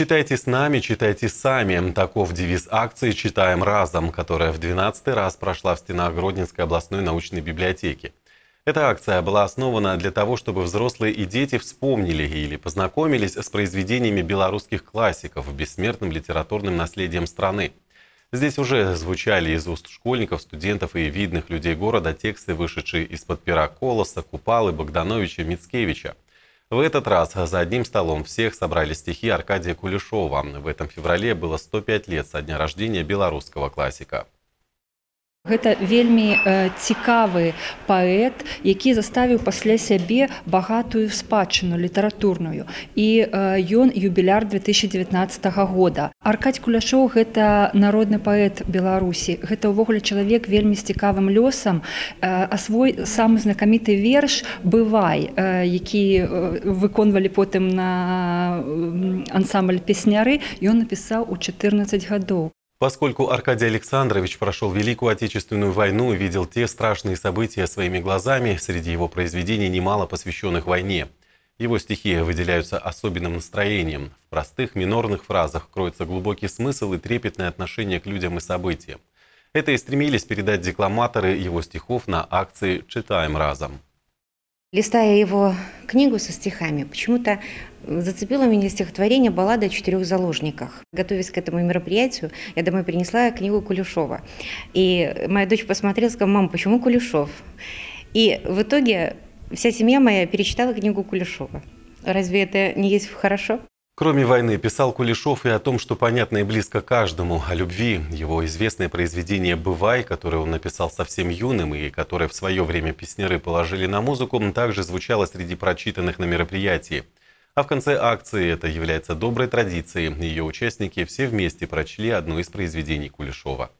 Читайте с нами, читайте сами. Таков девиз акции «Читаем разом», которая в 12 раз прошла в стенах Гродненской областной научной библиотеки. Эта акция была основана для того, чтобы взрослые и дети вспомнили или познакомились с произведениями белорусских классиков, в бессмертным литературным наследием страны. Здесь уже звучали из уст школьников, студентов и видных людей города тексты, вышедшие из-под пера Колоса, Купалы, Богдановича, Мицкевича – в этот раз за одним столом всех собрали стихи Аркадия Кулешова. В этом феврале было 105 лет со дня рождения белорусского классика. Гэта вельмі э, цікавы паэт, які заставіў пасля сябе багатую спадчыну літаратурную. І э, ён юбіляр 2019 года. Аркадь Куляшоў гэта народны паэт Беларусі. Гэта ўвогуле чалавек вельмі з цікавым лёсам, э, а свой самы знакаміты верш бывай, э, які э, выконвалі потым на ансамбль песняры, ён напісаў у 14 гадоў. Поскольку Аркадий Александрович прошел Великую Отечественную войну и видел те страшные события своими глазами, среди его произведений немало посвященных войне. Его стихи выделяются особенным настроением. В простых минорных фразах кроется глубокий смысл и трепетное отношение к людям и событиям. Это и стремились передать декламаторы его стихов на акции «Читаем разом». Листая его книгу со стихами, почему-то зацепило меня стихотворение «Баллада о четырех заложниках». Готовясь к этому мероприятию, я домой принесла книгу Кулешова. И моя дочь посмотрела сказала, «Мам, почему Кулешов?» И в итоге вся семья моя перечитала книгу Кулешова. Разве это не есть хорошо? Кроме войны, писал Кулешов и о том, что понятно и близко каждому, о любви. Его известное произведение «Бывай», которое он написал совсем юным и которое в свое время песнеры положили на музыку, также звучало среди прочитанных на мероприятии. А в конце акции это является доброй традицией. Ее участники все вместе прочли одно из произведений Кулешова.